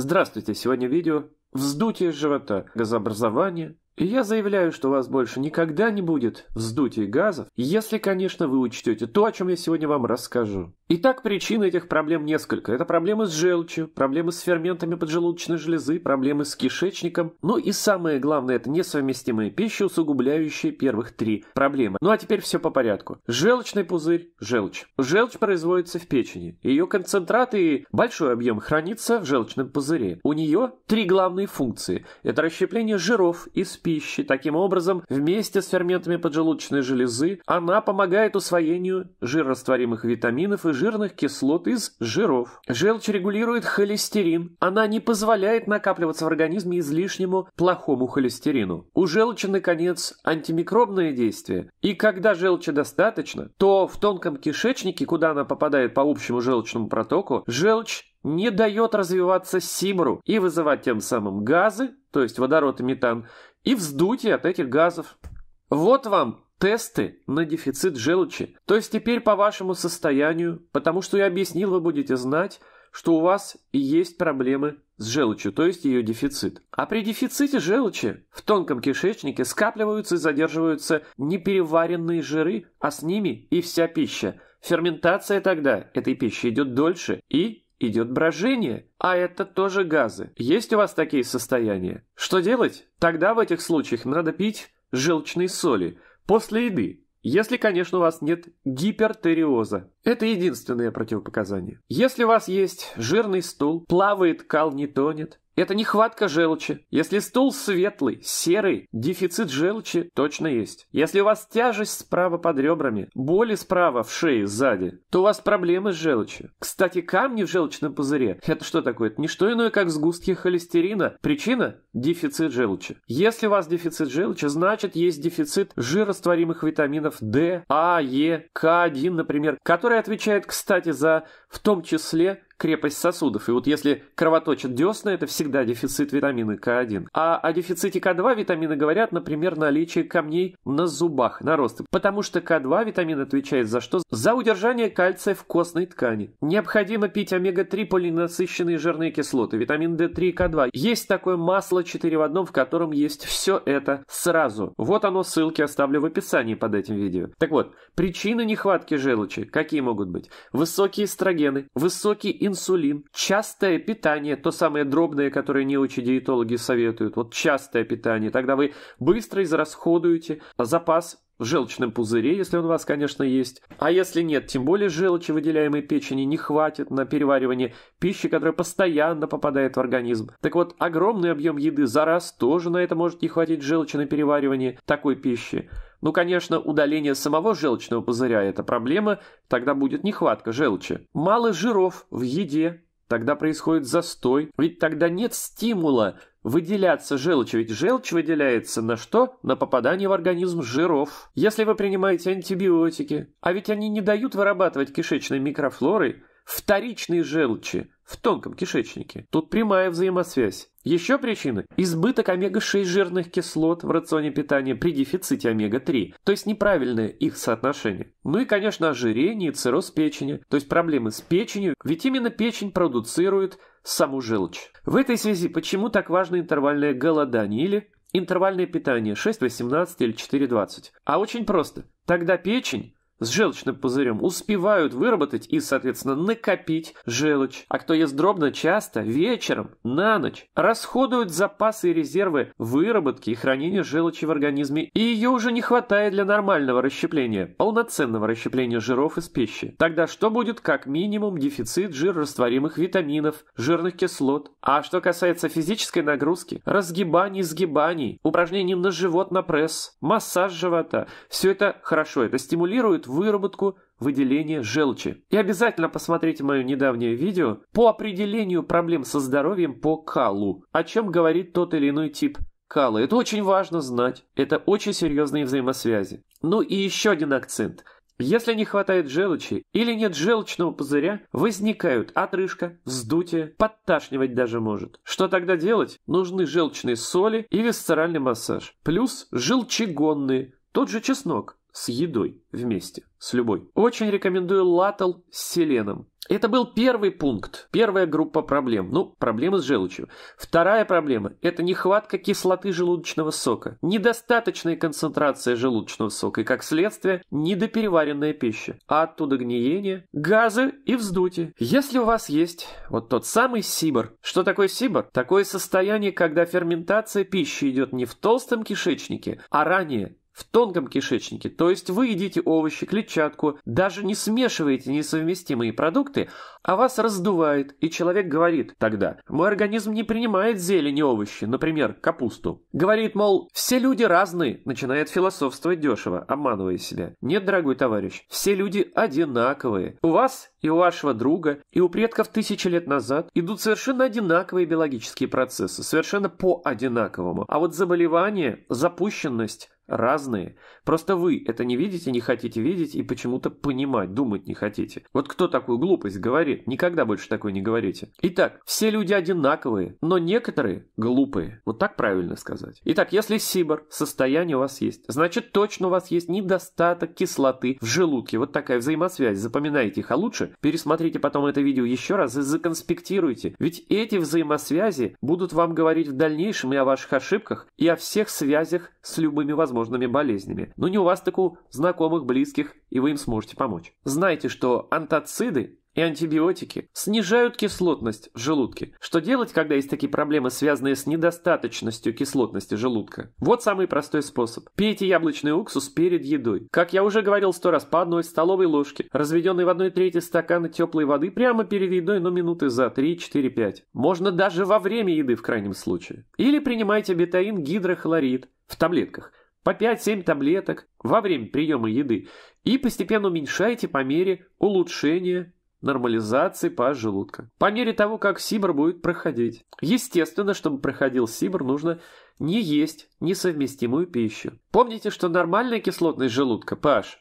Здравствуйте, сегодня видео «Вздутие живота, газообразование». И я заявляю, что у вас больше никогда не будет вздутия газов, если, конечно, вы учтете то, о чем я сегодня вам расскажу. Итак, причин этих проблем несколько. Это проблемы с желчью, проблемы с ферментами поджелудочной железы, проблемы с кишечником. Ну и самое главное, это несовместимые пищи, усугубляющие первых три проблемы. Ну а теперь все по порядку. Желчный пузырь – желчь. Желчь производится в печени. Ее концентрат и большой объем хранится в желчном пузыре. У нее три главные функции. Это расщепление жиров из пищи. Таким образом, вместе с ферментами поджелудочной железы она помогает усвоению жирорастворимых витаминов и жирных кислот из жиров. Желчь регулирует холестерин. Она не позволяет накапливаться в организме излишнему плохому холестерину. У желчи, наконец, антимикробное действие. И когда желчи достаточно, то в тонком кишечнике, куда она попадает по общему желчному протоку, желчь не дает развиваться симру и вызывать тем самым газы, то есть водород и метан, и вздутие от этих газов. Вот вам Тесты на дефицит желчи. То есть теперь по вашему состоянию, потому что я объяснил, вы будете знать, что у вас есть проблемы с желчью, то есть ее дефицит. А при дефиците желчи в тонком кишечнике скапливаются и задерживаются непереваренные жиры, а с ними и вся пища. Ферментация тогда этой пищи идет дольше и идет брожение, а это тоже газы. Есть у вас такие состояния? Что делать? Тогда в этих случаях надо пить желчные соли – После еды, если, конечно, у вас нет гипертериоза. Это единственное противопоказание. Если у вас есть жирный стул, плавает кал не тонет, это нехватка желчи. Если стул светлый, серый, дефицит желчи точно есть. Если у вас тяжесть справа под ребрами, боли справа в шее сзади, то у вас проблемы с желчью. Кстати, камни в желчном пузыре – это что такое? Это не что иное, как сгустки холестерина. Причина – дефицит желчи. Если у вас дефицит желчи, значит есть дефицит жирорастворимых витаминов D, А, Е, К1, например, которые которая отвечает, кстати, за в том числе крепость сосудов. И вот если кровоточат десна, это всегда дефицит витамина К1. А о дефиците К2 витамины говорят, например, наличие камней на зубах, на росты, Потому что К2 витамин отвечает за что? За удержание кальция в костной ткани. Необходимо пить омега-3 полиненасыщенные жирные кислоты, витамин D3 и К2. Есть такое масло 4 в одном, в котором есть все это сразу. Вот оно, ссылки оставлю в описании под этим видео. Так вот, причины нехватки желчи какие могут быть? Высокие эстрогены, высокий инсулин, частое питание, то самое дробное, которое не очень диетологи советуют, вот частое питание, тогда вы быстро израсходуете запас в желчном пузыре, если он у вас, конечно, есть. А если нет, тем более желчи, выделяемой печени, не хватит на переваривание пищи, которая постоянно попадает в организм. Так вот, огромный объем еды за раз тоже на это может не хватить желчи на переваривание такой пищи. Ну, конечно, удаление самого желчного пузыря – это проблема, тогда будет нехватка желчи. Мало жиров в еде, тогда происходит застой, ведь тогда нет стимула выделяться желчи, ведь желчь выделяется на что? На попадание в организм жиров. Если вы принимаете антибиотики, а ведь они не дают вырабатывать кишечной микрофлоры вторичные желчи, в тонком кишечнике. Тут прямая взаимосвязь. Еще причина – избыток омега-6 жирных кислот в рационе питания при дефиците омега-3, то есть неправильное их соотношение. Ну и, конечно, ожирение и цирроз печени, то есть проблемы с печенью, ведь именно печень продуцирует саму желчь. В этой связи почему так важно интервальное голодание или интервальное питание 6-18 или 4-20? А очень просто. Тогда печень с желчным пузырем успевают выработать и, соответственно, накопить желчь. А кто ест дробно часто, вечером, на ночь, расходуют запасы и резервы выработки и хранения желчи в организме, и ее уже не хватает для нормального расщепления, полноценного расщепления жиров из пищи. Тогда что будет как минимум дефицит жирорастворимых витаминов, жирных кислот? А что касается физической нагрузки, разгибаний, сгибаний, упражнений на живот, на пресс, массаж живота, все это хорошо, это стимулирует выработку выделения желчи. И обязательно посмотрите мое недавнее видео по определению проблем со здоровьем по калу, о чем говорит тот или иной тип кала. Это очень важно знать. Это очень серьезные взаимосвязи. Ну и еще один акцент – если не хватает желчи или нет желчного пузыря, возникают отрыжка, вздутие, подташнивать даже может. Что тогда делать? Нужны желчные соли и висцеральный массаж. Плюс желчегонные, тот же чеснок с едой вместе, с любой. Очень рекомендую латал с селеном. Это был первый пункт, первая группа проблем. Ну, проблемы с желчью. Вторая проблема – это нехватка кислоты желудочного сока, недостаточная концентрация желудочного сока и, как следствие, недопереваренная пища, а оттуда гниение, газы и вздутие. Если у вас есть вот тот самый сибор. Что такое сибор? Такое состояние, когда ферментация пищи идет не в толстом кишечнике, а ранее в тонком кишечнике, то есть вы едите овощи, клетчатку, даже не смешиваете несовместимые продукты, а вас раздувает, и человек говорит тогда, мой организм не принимает зелень и овощи, например, капусту. Говорит, мол, все люди разные, начинает философствовать дешево, обманывая себя. Нет, дорогой товарищ, все люди одинаковые. У вас и у вашего друга, и у предков тысячи лет назад идут совершенно одинаковые биологические процессы, совершенно по-одинаковому. А вот заболевание, запущенность, разные. Просто вы это не видите, не хотите видеть и почему-то понимать, думать не хотите. Вот кто такую глупость говорит? Никогда больше такой не говорите. Итак, все люди одинаковые, но некоторые глупые. Вот так правильно сказать. Итак, если сибор, состояние у вас есть, значит точно у вас есть недостаток кислоты в желудке. Вот такая взаимосвязь. Запоминайте их, а лучше пересмотрите потом это видео еще раз и законспектируйте. Ведь эти взаимосвязи будут вам говорить в дальнейшем и о ваших ошибках, и о всех связях с любыми возможностями возможными болезнями. Но не у вас так у знакомых, близких, и вы им сможете помочь. Знайте, что антоциды и антибиотики снижают кислотность в желудке. Что делать, когда есть такие проблемы, связанные с недостаточностью кислотности желудка? Вот самый простой способ. Пейте яблочный уксус перед едой. Как я уже говорил сто раз, по одной столовой ложке, разведенной в одной трети стакана теплой воды прямо перед едой, но минуты за 3-4-5. Можно даже во время еды в крайнем случае. Или принимайте бетаин гидрохлорид в таблетках по 5-7 таблеток во время приема еды и постепенно уменьшайте по мере улучшения нормализации по желудка. По мере того, как СИБР будет проходить. Естественно, чтобы проходил СИБР, нужно не есть несовместимую пищу. Помните, что нормальная кислотность желудка pH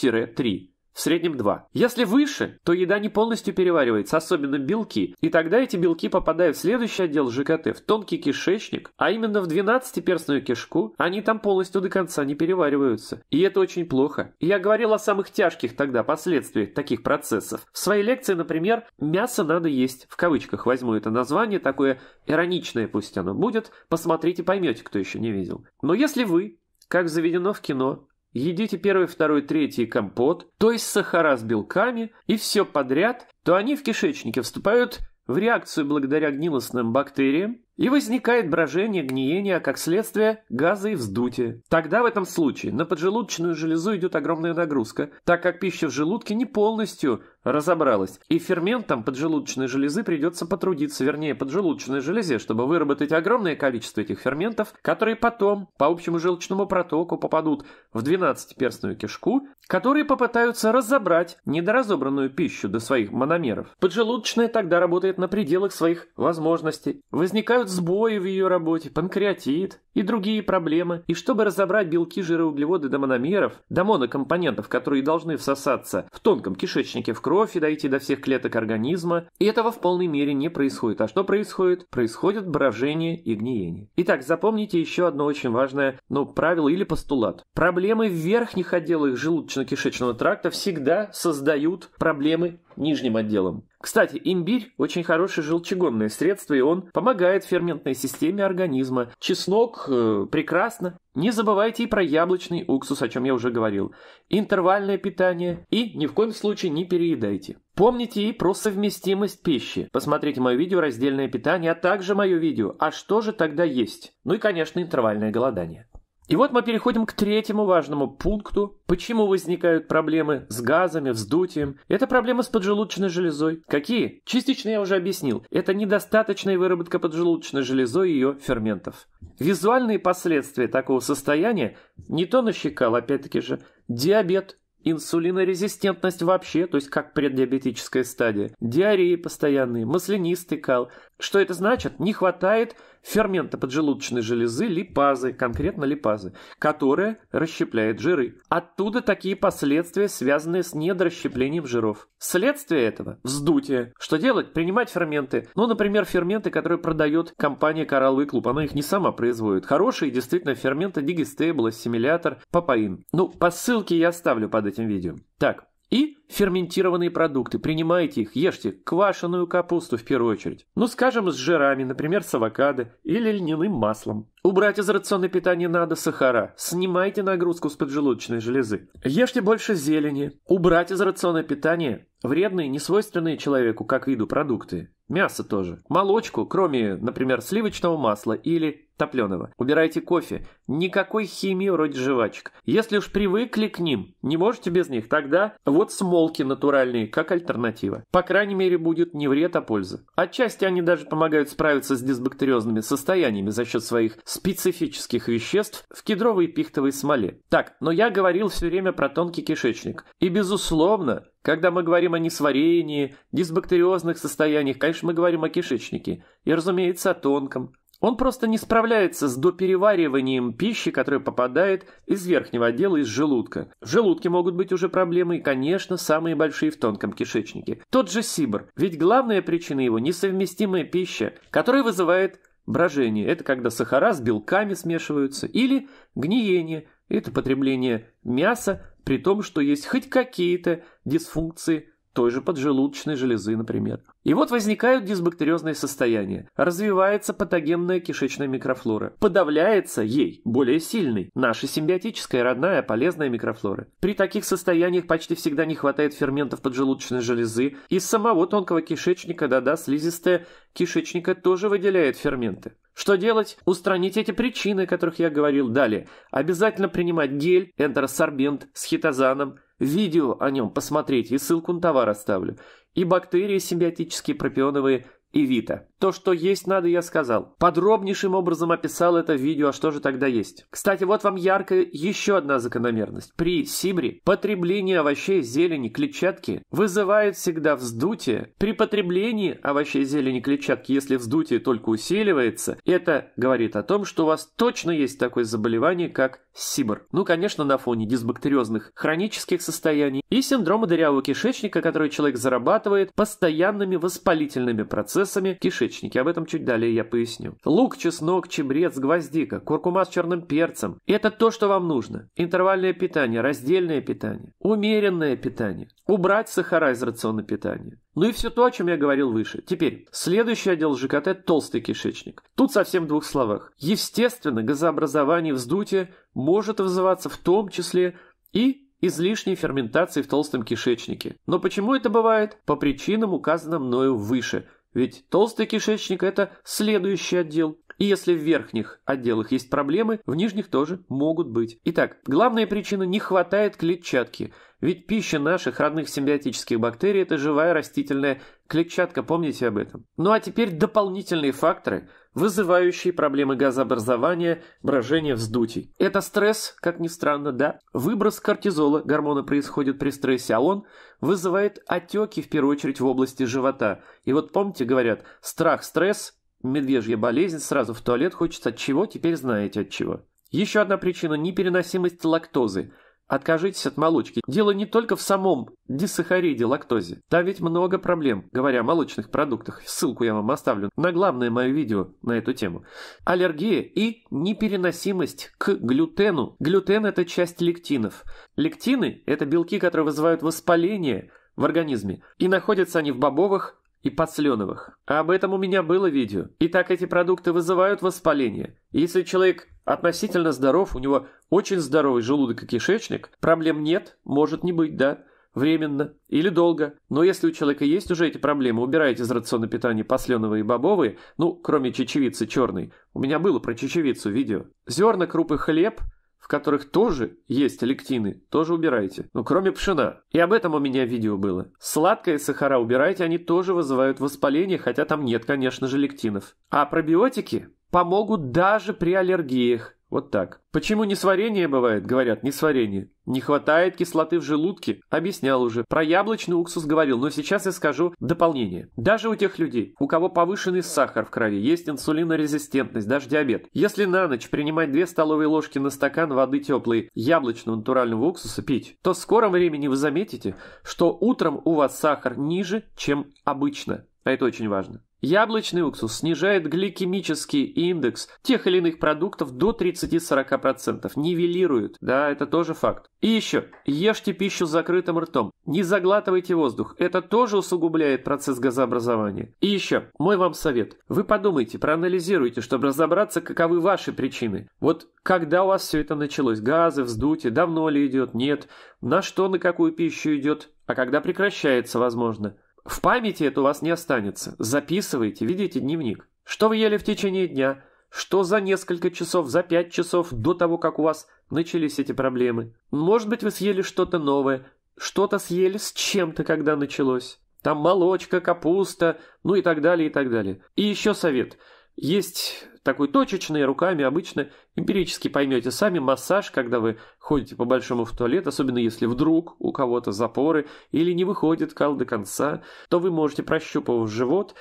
1-3 в среднем 2. Если выше, то еда не полностью переваривается, особенно белки, и тогда эти белки попадают в следующий отдел ЖКТ, в тонкий кишечник, а именно в 12-перстную кишку, они там полностью до конца не перевариваются. И это очень плохо. Я говорил о самых тяжких тогда последствиях таких процессов. В своей лекции, например, «Мясо надо есть», в кавычках возьму это название, такое ироничное пусть оно будет, посмотрите, поймете, кто еще не видел. Но если вы, как заведено в кино, едите первый, второй, третий компот, то есть сахара с белками и все подряд, то они в кишечнике вступают в реакцию благодаря гнилостным бактериям, и возникает брожение, гниение, а как следствие газы и вздутие. Тогда в этом случае на поджелудочную железу идет огромная нагрузка, так как пища в желудке не полностью разобралась. И ферментам поджелудочной железы придется потрудиться, вернее, поджелудочной железе, чтобы выработать огромное количество этих ферментов, которые потом по общему желчному протоку попадут в 12-перстную кишку, которые попытаются разобрать недоразобранную пищу до своих мономеров. Поджелудочная тогда работает на пределах своих возможностей. Возникают сбои в ее работе, панкреатит и другие проблемы. И чтобы разобрать белки, жиры, углеводы до мономеров, до монокомпонентов, которые должны всосаться в тонком кишечнике в кровь, кровь и дойти до всех клеток организма, и этого в полной мере не происходит. А что происходит? Происходит брожение и гниение. Итак, запомните еще одно очень важное, ну, правило или постулат. Проблемы в верхних отделах желудочно-кишечного тракта всегда создают проблемы нижним отделом. Кстати, имбирь – очень хорошее желчегонное средство, и он помогает ферментной системе организма. Чеснок э, прекрасно. Не забывайте и про яблочный уксус, о чем я уже говорил. Интервальное питание. И ни в коем случае не переедайте. Помните и про совместимость пищи. Посмотрите мое видео «Раздельное питание», а также мое видео «А что же тогда есть?». Ну и, конечно, интервальное голодание. И вот мы переходим к третьему важному пункту, почему возникают проблемы с газами, вздутием. Это проблемы с поджелудочной железой. Какие? Частично я уже объяснил. Это недостаточная выработка поджелудочной железой и ее ферментов. Визуальные последствия такого состояния, не то нащекал, опять-таки же, диабет, инсулинорезистентность вообще, то есть как преддиабетическая стадия, диареи постоянные, маслянистый кал. Что это значит? Не хватает фермента поджелудочной железы липазы, конкретно липазы, которая расщепляет жиры. Оттуда такие последствия, связанные с недорасщеплением жиров. Следствие этого – вздутие. Что делать? Принимать ферменты. Ну, например, ферменты, которые продает компания «Коралловый клуб». Она их не сама производит. Хорошие действительно ферменты – дигистейбл, ассимилятор, папаин. Ну, по ссылке я оставлю под этим видео. Так, и Ферментированные продукты, принимайте их, ешьте квашеную капусту в первую очередь. Ну, скажем, с жирами, например, с авокадо или льняным маслом. Убрать из рациона питания надо сахара. Снимайте нагрузку с поджелудочной железы. Ешьте больше зелени. Убрать из рациона питания вредные, несвойственные человеку как виду продукты. Мясо тоже. Молочку, кроме, например, сливочного масла или топленого. Убирайте кофе. Никакой химии вроде жвачек. Если уж привыкли к ним, не можете без них, тогда вот сможете волки натуральные, как альтернатива. По крайней мере, будет не вред, а польза. Отчасти они даже помогают справиться с дисбактериозными состояниями за счет своих специфических веществ в кедровой и пихтовой смоле. Так, но я говорил все время про тонкий кишечник. И, безусловно, когда мы говорим о несварении, дисбактериозных состояниях, конечно, мы говорим о кишечнике. И, разумеется, о тонком. Он просто не справляется с доперевариванием пищи, которая попадает из верхнего отдела, из желудка. В желудке могут быть уже проблемы, и, конечно, самые большие в тонком кишечнике. Тот же Сибр. Ведь главная причина его – несовместимая пища, которая вызывает брожение. Это когда сахара с белками смешиваются. Или гниение – это потребление мяса, при том, что есть хоть какие-то дисфункции той же поджелудочной железы, например. И вот возникают дисбактериозные состояния. Развивается патогенная кишечная микрофлора. Подавляется ей, более сильной, наша симбиотическая родная полезная микрофлора. При таких состояниях почти всегда не хватает ферментов поджелудочной железы. Из самого тонкого кишечника, да-да, слизистая кишечника тоже выделяет ферменты. Что делать? Устранить эти причины, о которых я говорил далее. Обязательно принимать гель, энтеросорбент с хитозаном – Видео о нем посмотреть и ссылку на товар оставлю. И бактерии симбиотические пропионовые – и Вита. То, что есть надо, я сказал. Подробнейшим образом описал это видео, а что же тогда есть. Кстати, вот вам яркая еще одна закономерность. При Сибре потребление овощей, зелени, клетчатки вызывает всегда вздутие. При потреблении овощей, зелени, клетчатки, если вздутие только усиливается, это говорит о том, что у вас точно есть такое заболевание, как Сибр. Ну, конечно, на фоне дисбактериозных хронических состояний и синдрома дырявого кишечника, который человек зарабатывает постоянными воспалительными процессами процессами в кишечнике. Об этом чуть далее я поясню. Лук, чеснок, чебрец, гвоздика, куркума с черным перцем – это то, что вам нужно. Интервальное питание, раздельное питание, умеренное питание, убрать сахара из рациона питания. Ну и все то, о чем я говорил выше. Теперь, следующий отдел ЖКТ – толстый кишечник. Тут совсем в двух словах. Естественно, газообразование вздутие может вызываться в том числе и излишней ферментации в толстом кишечнике. Но почему это бывает? По причинам, указанным мною выше – ведь толстый кишечник – это следующий отдел. И если в верхних отделах есть проблемы, в нижних тоже могут быть. Итак, главная причина – не хватает клетчатки. Ведь пища наших родных симбиотических бактерий – это живая растительная клетчатка, помните об этом. Ну а теперь дополнительные факторы – вызывающие проблемы газообразования, брожения, вздутий. Это стресс, как ни странно, да? Выброс кортизола, гормона происходит при стрессе, а он вызывает отеки, в первую очередь, в области живота. И вот помните, говорят, страх, стресс, медвежья болезнь, сразу в туалет хочется от чего, теперь знаете от чего. Еще одна причина – непереносимость лактозы – Откажитесь от молочки. Дело не только в самом дисахариде, лактозе. Там ведь много проблем, говоря о молочных продуктах. Ссылку я вам оставлю на главное мое видео на эту тему. Аллергия и непереносимость к глютену. Глютен – это часть лектинов. Лектины – это белки, которые вызывают воспаление в организме. И находятся они в бобовых, и подсленовых. Об этом у меня было видео. Итак, эти продукты вызывают воспаление. Если человек относительно здоров, у него очень здоровый желудок и кишечник, проблем нет, может не быть, да, временно или долго. Но если у человека есть уже эти проблемы, убирайте из рациона питания посленовые и бобовые, ну, кроме чечевицы черной. У меня было про чечевицу видео. Зерна, крупы, хлеб – в которых тоже есть лектины, тоже убирайте. Но ну, кроме пшена. И об этом у меня видео было. Сладкое сахара убирайте, они тоже вызывают воспаление, хотя там нет, конечно же, лектинов. А пробиотики помогут даже при аллергиях. Вот так. Почему несварение бывает? Говорят, несварение. Не хватает кислоты в желудке? Объяснял уже. Про яблочный уксус говорил, но сейчас я скажу дополнение. Даже у тех людей, у кого повышенный сахар в крови, есть инсулинорезистентность, даже диабет. Если на ночь принимать 2 столовые ложки на стакан воды теплой яблочного натурального уксуса пить, то в скором времени вы заметите, что утром у вас сахар ниже, чем обычно. А это очень важно. Яблочный уксус снижает гликемический индекс тех или иных продуктов до 30-40%, нивелирует, да, это тоже факт. И еще, ешьте пищу с закрытым ртом, не заглатывайте воздух, это тоже усугубляет процесс газообразования. И еще, мой вам совет, вы подумайте, проанализируйте, чтобы разобраться, каковы ваши причины. Вот когда у вас все это началось, газы, вздутие, давно ли идет, нет, на что, на какую пищу идет, а когда прекращается, возможно. В памяти это у вас не останется. Записывайте, видите дневник. Что вы ели в течение дня? Что за несколько часов, за пять часов до того, как у вас начались эти проблемы? Может быть, вы съели что-то новое? Что-то съели с чем-то, когда началось? Там молочка, капуста, ну и так далее, и так далее. И еще совет – есть такой точечный, руками обычно эмпирически поймете сами массаж, когда вы ходите по большому в туалет, особенно если вдруг у кого-то запоры или не выходит кал до конца, то вы можете, прощупав живот,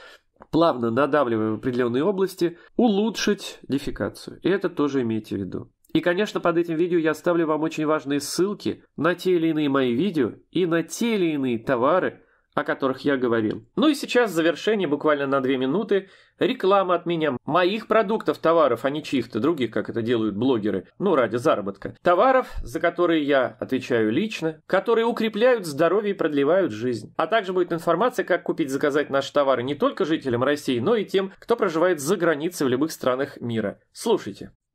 плавно надавливая в определенные области, улучшить дефекацию. И это тоже имейте в виду. И, конечно, под этим видео я оставлю вам очень важные ссылки на те или иные мои видео и на те или иные товары – о которых я говорил. Ну и сейчас в завершение, буквально на две минуты, реклама от меня. Моих продуктов, товаров, а не чьих-то других, как это делают блогеры, ну ради заработка. Товаров, за которые я отвечаю лично, которые укрепляют здоровье и продлевают жизнь. А также будет информация, как купить, заказать наши товары не только жителям России, но и тем, кто проживает за границей в любых странах мира. Слушайте.